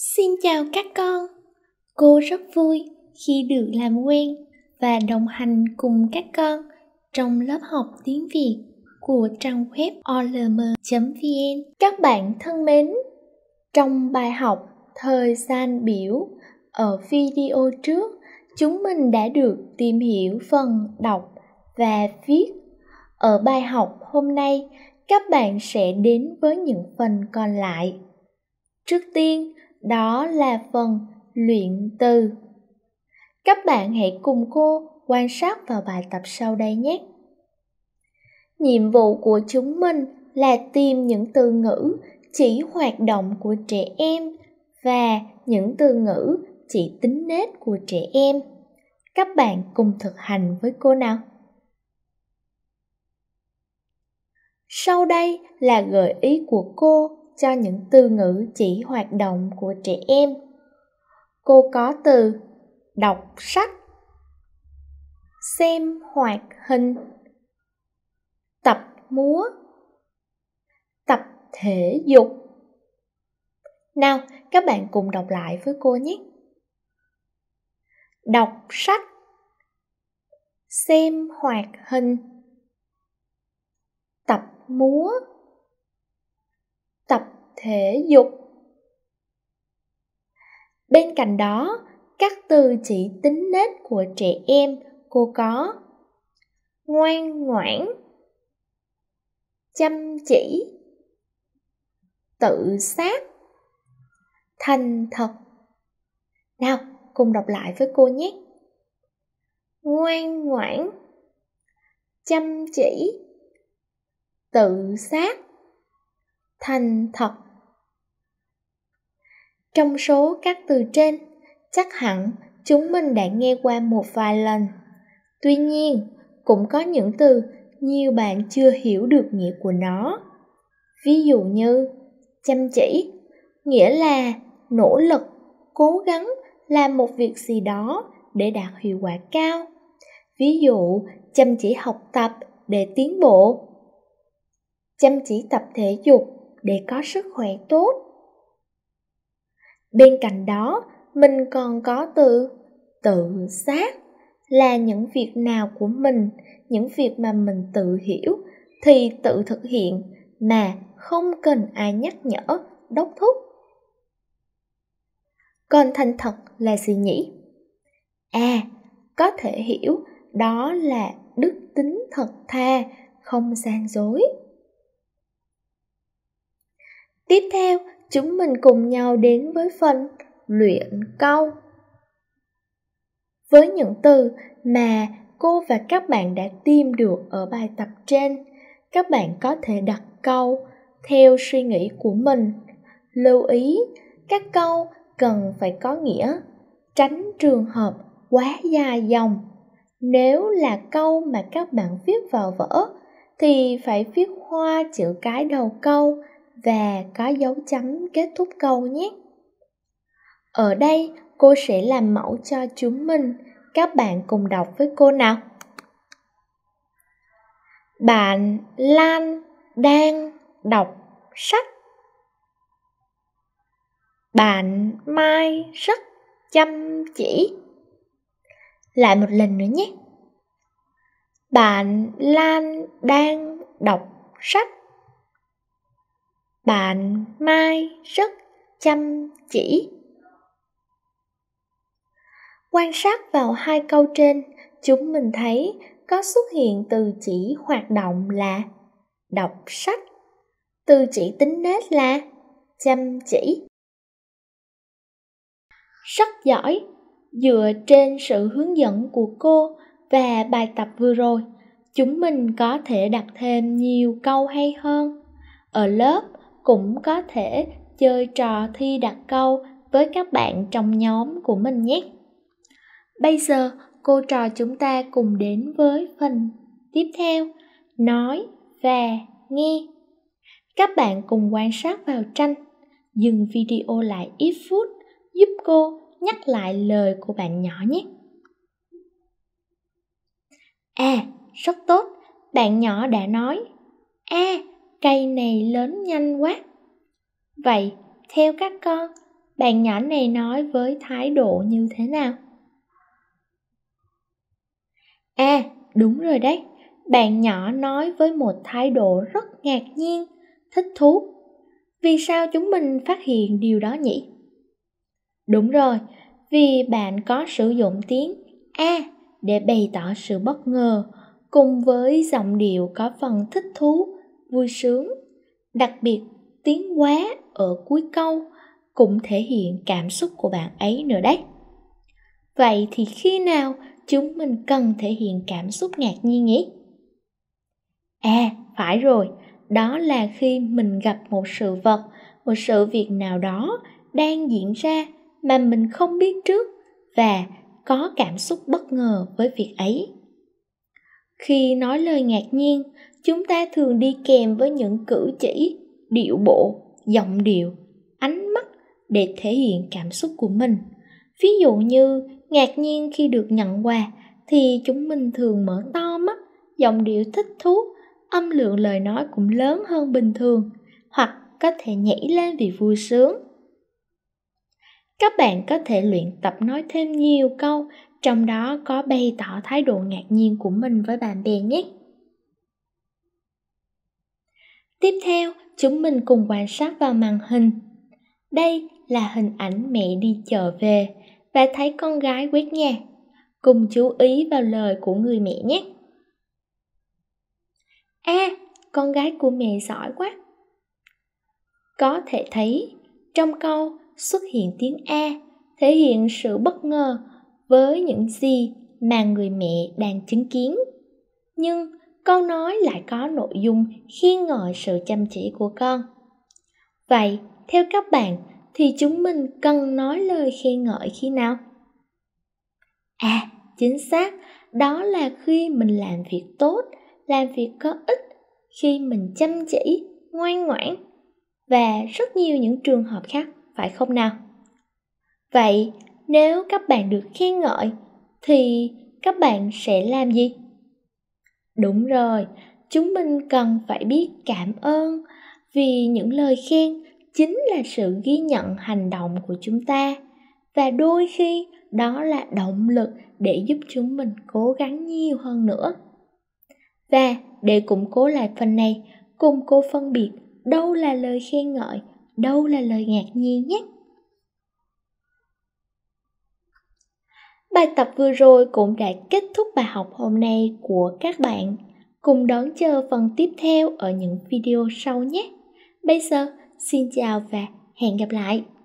Xin chào các con. Cô rất vui khi được làm quen và đồng hành cùng các con trong lớp học tiếng Việt của trang web olm.vn. Các bạn thân mến, trong bài học thời gian biểu ở video trước, chúng mình đã được tìm hiểu phần đọc và viết. Ở bài học hôm nay, các bạn sẽ đến với những phần còn lại. Trước tiên, đó là phần luyện từ. Các bạn hãy cùng cô quan sát vào bài tập sau đây nhé. Nhiệm vụ của chúng mình là tìm những từ ngữ chỉ hoạt động của trẻ em và những từ ngữ chỉ tính nết của trẻ em. Các bạn cùng thực hành với cô nào. Sau đây là gợi ý của cô cho những từ ngữ chỉ hoạt động của trẻ em cô có từ đọc sách xem hoạt hình tập múa tập thể dục nào các bạn cùng đọc lại với cô nhé đọc sách xem hoạt hình tập múa tập thể dục bên cạnh đó các từ chỉ tính nết của trẻ em cô có ngoan ngoãn chăm chỉ tự sát thành thật nào cùng đọc lại với cô nhé ngoan ngoãn chăm chỉ tự sát thành thật trong số các từ trên, chắc hẳn chúng mình đã nghe qua một vài lần. Tuy nhiên, cũng có những từ nhiều bạn chưa hiểu được nghĩa của nó. Ví dụ như chăm chỉ, nghĩa là nỗ lực, cố gắng làm một việc gì đó để đạt hiệu quả cao. Ví dụ, chăm chỉ học tập để tiến bộ. Chăm chỉ tập thể dục để có sức khỏe tốt bên cạnh đó mình còn có tự tự sát là những việc nào của mình những việc mà mình tự hiểu thì tự thực hiện mà không cần ai nhắc nhở đốc thúc còn thành thật là gì nhỉ à có thể hiểu đó là đức tính thật tha không gian dối tiếp theo chúng mình cùng nhau đến với phần luyện câu. Với những từ mà cô và các bạn đã tìm được ở bài tập trên, các bạn có thể đặt câu theo suy nghĩ của mình. Lưu ý, các câu cần phải có nghĩa, tránh trường hợp quá dài dòng. Nếu là câu mà các bạn viết vào vở thì phải viết hoa chữ cái đầu câu và có dấu chấm kết thúc câu nhé. Ở đây cô sẽ làm mẫu cho chúng mình, các bạn cùng đọc với cô nào. Bạn Lan đang đọc sách. Bạn Mai rất chăm chỉ. Lại một lần nữa nhé. Bạn Lan đang đọc sách. Bạn Mai rất chăm chỉ. Quan sát vào hai câu trên, chúng mình thấy có xuất hiện từ chỉ hoạt động là đọc sách, từ chỉ tính nết là chăm chỉ. Rất giỏi, dựa trên sự hướng dẫn của cô và bài tập vừa rồi, chúng mình có thể đặt thêm nhiều câu hay hơn. Ở lớp, cũng có thể chơi trò thi đặt câu với các bạn trong nhóm của mình nhé. Bây giờ cô trò chúng ta cùng đến với phần tiếp theo, nói và nghe. Các bạn cùng quan sát vào tranh, dừng video lại ít phút giúp cô nhắc lại lời của bạn nhỏ nhé. À, rất tốt, bạn nhỏ đã nói. A, à, cây này lớn nhanh quá vậy theo các con bạn nhỏ này nói với thái độ như thế nào à đúng rồi đấy bạn nhỏ nói với một thái độ rất ngạc nhiên thích thú vì sao chúng mình phát hiện điều đó nhỉ đúng rồi vì bạn có sử dụng tiếng a để bày tỏ sự bất ngờ cùng với giọng điệu có phần thích thú vui sướng. Đặc biệt, tiếng quá ở cuối câu cũng thể hiện cảm xúc của bạn ấy nữa đấy. Vậy thì khi nào chúng mình cần thể hiện cảm xúc ngạc nhiên nhỉ? À, phải rồi, đó là khi mình gặp một sự vật, một sự việc nào đó đang diễn ra mà mình không biết trước và có cảm xúc bất ngờ với việc ấy. Khi nói lời ngạc nhiên, chúng ta thường đi kèm với những cử chỉ điệu bộ giọng điệu ánh mắt để thể hiện cảm xúc của mình ví dụ như ngạc nhiên khi được nhận quà thì chúng mình thường mở to mắt giọng điệu thích thú âm lượng lời nói cũng lớn hơn bình thường hoặc có thể nhảy lên vì vui sướng các bạn có thể luyện tập nói thêm nhiều câu trong đó có bày tỏ thái độ ngạc nhiên của mình với bạn bè nhé Tiếp theo, chúng mình cùng quan sát vào màn hình. Đây là hình ảnh mẹ đi chợ về và thấy con gái quét nhà. Cùng chú ý vào lời của người mẹ nhé. A, à, con gái của mẹ giỏi quá. Có thể thấy, trong câu xuất hiện tiếng A thể hiện sự bất ngờ với những gì mà người mẹ đang chứng kiến. Nhưng câu nói lại có nội dung khiên ngợi sự chăm chỉ của con vậy theo các bạn thì chúng mình cần nói lời khen ngợi khi nào à chính xác đó là khi mình làm việc tốt làm việc có ích khi mình chăm chỉ ngoan ngoãn và rất nhiều những trường hợp khác phải không nào vậy nếu các bạn được khen ngợi thì các bạn sẽ làm gì đúng rồi chúng mình cần phải biết cảm ơn vì những lời khen chính là sự ghi nhận hành động của chúng ta và đôi khi đó là động lực để giúp chúng mình cố gắng nhiều hơn nữa và để củng cố lại phần này cùng cô phân biệt đâu là lời khen ngợi đâu là lời ngạc nhiên nhất. Bài tập vừa rồi cũng đã kết thúc bài học hôm nay của các bạn. Cùng đón chờ phần tiếp theo ở những video sau nhé. Bây giờ, xin chào và hẹn gặp lại.